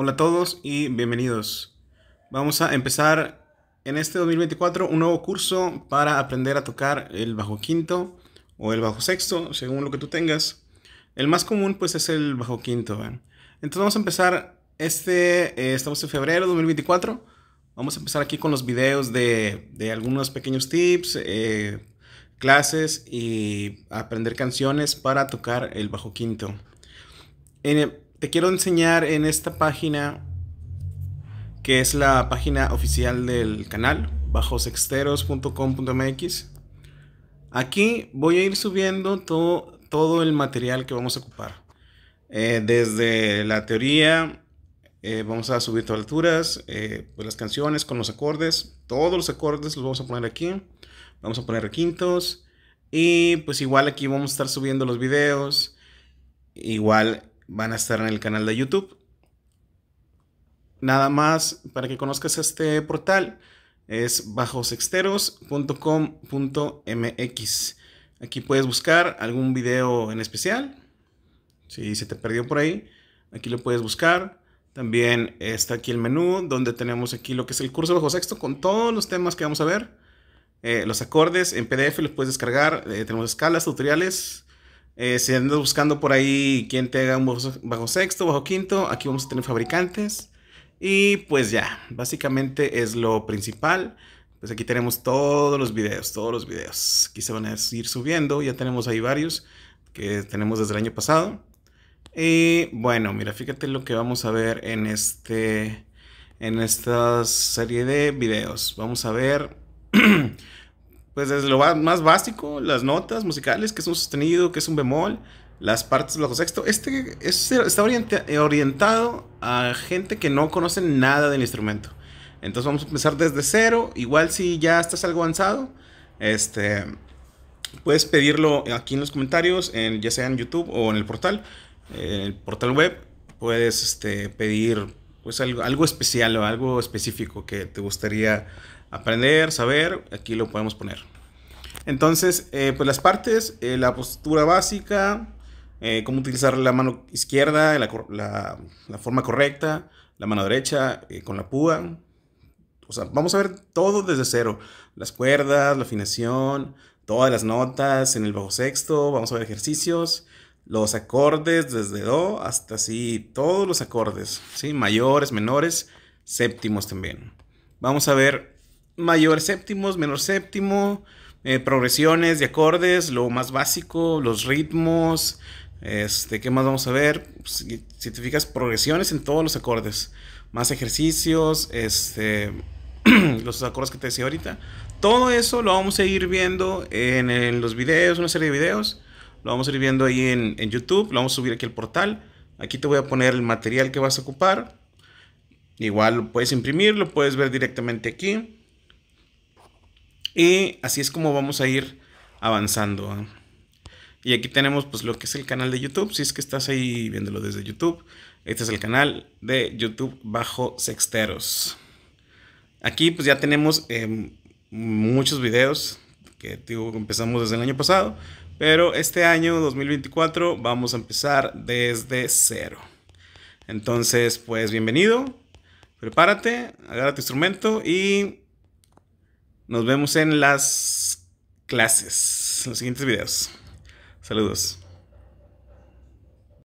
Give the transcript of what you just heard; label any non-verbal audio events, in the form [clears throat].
Hola a todos y bienvenidos. Vamos a empezar en este 2024 un nuevo curso para aprender a tocar el bajo quinto o el bajo sexto, según lo que tú tengas. El más común pues es el bajo quinto. Entonces vamos a empezar este, eh, estamos en febrero de 2024. Vamos a empezar aquí con los videos de, algunos pequeños tips, eh, clases y aprender canciones para tocar el bajo quinto. En, te quiero enseñar en esta página, que es la página oficial del canal, bajosexteros.com.mx. Aquí voy a ir subiendo todo, el material que vamos a ocupar. Eh, desde la teoría, eh, vamos a subir todas eh, pues las canciones con los acordes, todos los acordes los vamos a poner aquí, vamos a poner quintos y pues igual aquí vamos a estar subiendo los videos, igual van a estar en el canal de YouTube. Nada más para que conozcas este portal es bajosexteros.com.mx. Aquí puedes buscar algún video en especial. Si se te perdió por ahí, aquí lo puedes buscar. También está aquí el menú donde tenemos aquí lo que es el curso bajo sexto con todos los temas que vamos a ver. Eh, los acordes en PDF los puedes descargar. Eh, tenemos escalas, tutoriales, eh, si buscando por ahí quién te haga un bajo, sexto, bajo quinto, aquí vamos a tener fabricantes. Y pues ya, básicamente es lo principal. Pues aquí tenemos todos los videos, todos los videos. Aquí se van a ir subiendo, ya tenemos ahí varios que tenemos desde el año pasado. Y bueno, mira, fíjate lo que vamos a ver en este en esta serie de videos. Vamos a ver [clears throat] pues desde lo más básico, las notas musicales, que es un sostenido, que es un bemol, las partes bajo sexto. Este, es está orientado a gente que no conoce nada del instrumento. Entonces vamos a empezar desde cero. Igual si ya estás algo avanzado, este, puedes pedirlo aquí en los comentarios, en, ya sea en YouTube o en el portal, eh, el portal web. Puedes este, pedir pues, algo, algo especial o algo específico que te gustaría aprender, saber, aquí lo podemos poner. Entonces, eh, pues las partes, eh, la postura básica, eh, cómo utilizar la mano izquierda, la, la, forma correcta, la mano derecha con la púa. O sea, vamos a ver todo desde cero. Las cuerdas, la afinación, todas las notas en el bajo sexto, vamos a ver ejercicios, los acordes desde do hasta si todos los acordes, ¿sí? Mayores, menores, séptimos también. Vamos a ver mayor séptimos, menor séptimo, eh, progresiones de acordes, lo más básico, los ritmos, este, ¿qué más vamos a ver? Pues, si, te fijas, progresiones en todos los acordes, más ejercicios, este, [clears throat] los acordes que te decía ahorita. Todo eso lo vamos a ir viendo en, los videos, una serie de videos. Lo vamos a ir viendo ahí en, en YouTube, lo vamos a subir aquí al portal. Aquí te voy a poner el material que vas a ocupar. Igual lo puedes imprimir, lo puedes ver directamente aquí. Y así es como vamos a ir avanzando. ¿ah? Y aquí tenemos pues lo que es el canal de YouTube, si es que estás ahí viéndolo desde YouTube. Este es el canal de YouTube bajo Sexteros. Aquí pues ya tenemos em, muchos videos que digo, empezamos desde el año pasado, pero este año 2024 vamos a empezar desde cero. Entonces pues bienvenido, prepárate, agarra tu instrumento y nos vemos en las clases, en los siguientes videos. Saludos.